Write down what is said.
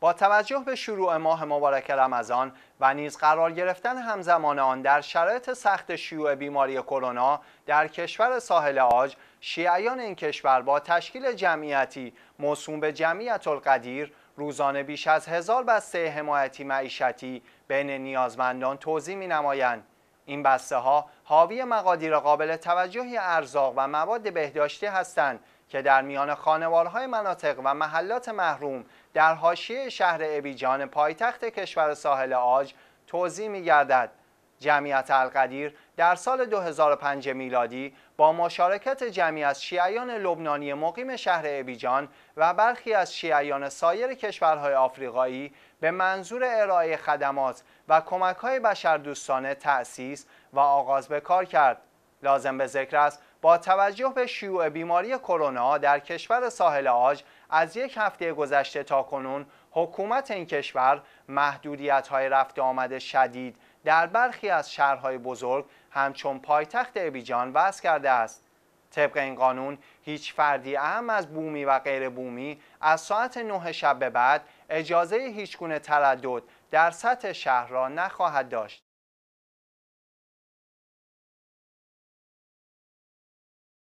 با توجه به شروع ماه مبارک رمضان و نیز قرار گرفتن همزمان آن در شرایط سخت شیوع بیماری کرونا در کشور ساحل آج شیعیان این کشور با تشکیل جمعیتی موسوم به جمعیت القدیر روزانه بیش از هزار بسته حمایتی معیشتی بین نیازمندان توضیح می نمایند. این بسته ها حاوی مقادیر قابل توجهی ارزاق و مواد بهداشتی هستند که در میان خانوارهای مناطق و محلات محروم در حاشیه شهر ابیجان پایتخت کشور ساحل آج توضیح می گردد. جمعیت القدیر در سال 2005 میلادی با مشارکت جمعی از شیعیان لبنانی مقیم شهر ابیجان و برخی از شیعیان سایر کشورهای آفریقایی به منظور ارائه خدمات و کمکهای بشردوستانه تأسیس و آغاز به کار کرد. لازم به ذکر است با توجه به شیوع بیماری کرونا در کشور ساحل آج از یک هفته گذشته تا کنون حکومت این کشور محدودیت های رفت آمد شدید در برخی از شهرهای بزرگ همچون پایتخت ابیجان وضع کرده است طبق این قانون هیچ فردی اهم از بومی و غیر بومی از ساعت نه شب به بعد اجازه هیچگونه تردد در سطح شهر را نخواهد داشت